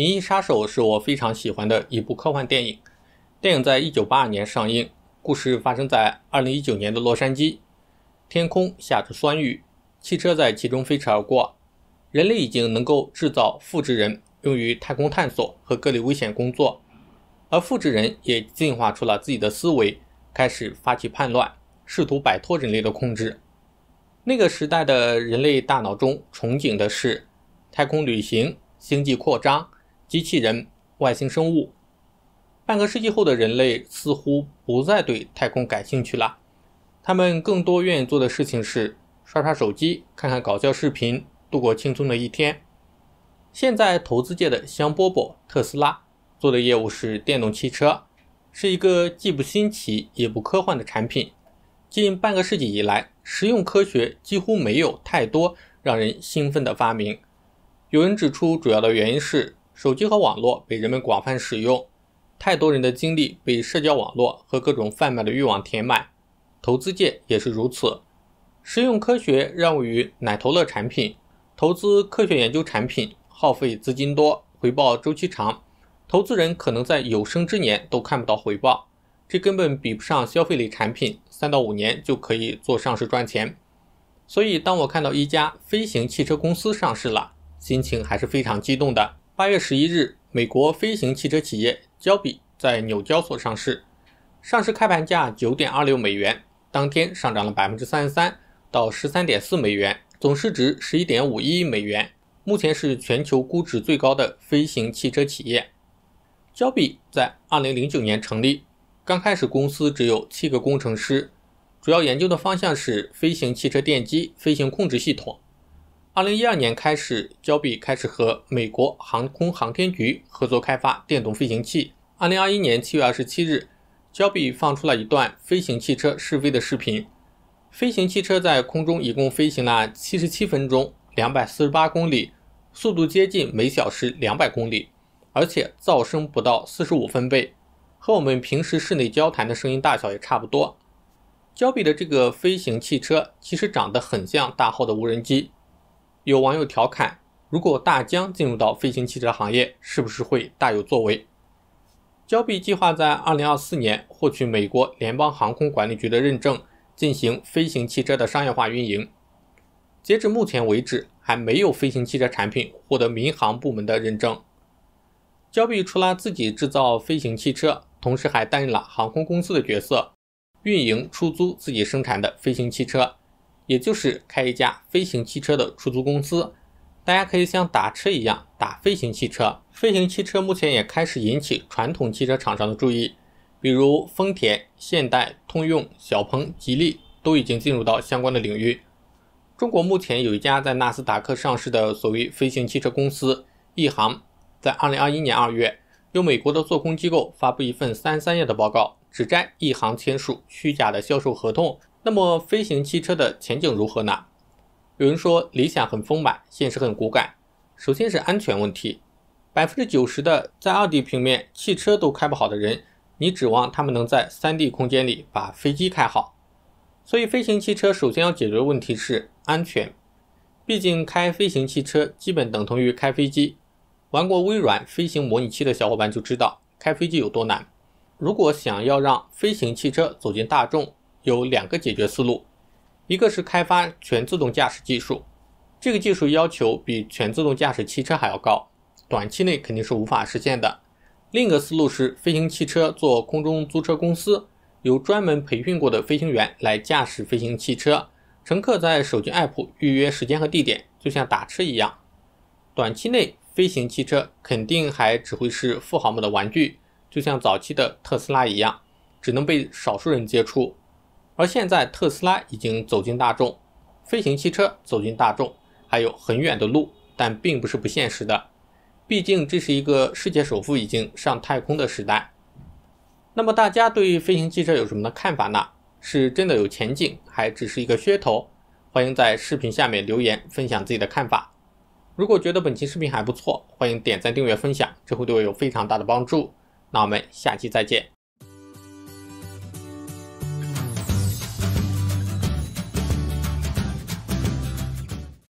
《银翼杀手》是我非常喜欢的一部科幻电影。电影在一九八二年上映，故事发生在二零一九年的洛杉矶。天空下着酸雨，汽车在其中飞驰而过。人类已经能够制造复制人，用于太空探索和各类危险工作，而复制人也进化出了自己的思维，开始发起叛乱，试图摆脱人类的控制。那个时代的人类大脑中憧憬的是太空旅行、星际扩张。机器人、外星生物，半个世纪后的人类似乎不再对太空感兴趣了。他们更多愿意做的事情是刷刷手机、看看搞笑视频，度过轻松的一天。现在投资界的香饽饽特斯拉做的业务是电动汽车，是一个既不新奇也不科幻的产品。近半个世纪以来，实用科学几乎没有太多让人兴奋的发明。有人指出，主要的原因是。手机和网络被人们广泛使用，太多人的精力被社交网络和各种贩卖的欲望填满，投资界也是如此。实用科学让位于奶头乐产品，投资科学研究产品耗费资金多，回报周期长，投资人可能在有生之年都看不到回报，这根本比不上消费类产品，三到五年就可以做上市赚钱。所以，当我看到一家飞行汽车公司上市了，心情还是非常激动的。八月十一日，美国飞行汽车企业焦比在纽交所上市，上市开盘价九点二六美元，当天上涨了百分之三十三，到十三点四美元，总市值十一点五一亿美元，目前是全球估值最高的飞行汽车企业。焦比在二零零九年成立，刚开始公司只有七个工程师，主要研究的方向是飞行汽车电机、飞行控制系统。二零一二年开始，交比开始和美国航空航天局合作开发电动飞行器。二零二一年七月二十七日，交比放出了一段飞行汽车试飞的视频。飞行汽车在空中一共飞行了七十七分钟，两百四十八公里，速度接近每小时两百公里，而且噪声不到四十五分贝，和我们平时室内交谈的声音大小也差不多。交比的这个飞行汽车其实长得很像大号的无人机。有网友调侃：“如果大疆进入到飞行汽车行业，是不是会大有作为？”交臂计划在2024年获取美国联邦航空管理局的认证，进行飞行汽车的商业化运营。截至目前为止，还没有飞行汽车产品获得民航部门的认证。交臂除了自己制造飞行汽车，同时还担任了航空公司的角色，运营出租自己生产的飞行汽车。也就是开一家飞行汽车的出租公司，大家可以像打车一样打飞行汽车。飞行汽车目前也开始引起传统汽车厂商的注意，比如丰田、现代、通用、小鹏、吉利都已经进入到相关的领域。中国目前有一家在纳斯达克上市的所谓飞行汽车公司一航，在二零二一年二月，由美国的做空机构发布一份三三页的报告，指摘一航签署虚假的销售合同。那么飞行汽车的前景如何呢？有人说理想很丰满，现实很骨感。首先是安全问题，百分之九十的在二 D 平面汽车都开不好的人，你指望他们能在三 D 空间里把飞机开好？所以飞行汽车首先要解决的问题是安全，毕竟开飞行汽车基本等同于开飞机。玩过微软飞行模拟器的小伙伴就知道开飞机有多难。如果想要让飞行汽车走进大众，有两个解决思路，一个是开发全自动驾驶技术，这个技术要求比全自动驾驶汽车还要高，短期内肯定是无法实现的。另一个思路是飞行汽车做空中租车公司，由专门培训过的飞行员来驾驶飞行汽车，乘客在手机 app 预约时间和地点，就像打车一样。短期内飞行汽车肯定还只会是富豪们的玩具，就像早期的特斯拉一样，只能被少数人接触。而现在，特斯拉已经走进大众，飞行汽车走进大众还有很远的路，但并不是不现实的。毕竟这是一个世界首富已经上太空的时代。那么大家对飞行汽车有什么的看法呢？是真的有前景，还只是一个噱头？欢迎在视频下面留言分享自己的看法。如果觉得本期视频还不错，欢迎点赞、订阅、分享，这会对我有非常大的帮助。那我们下期再见。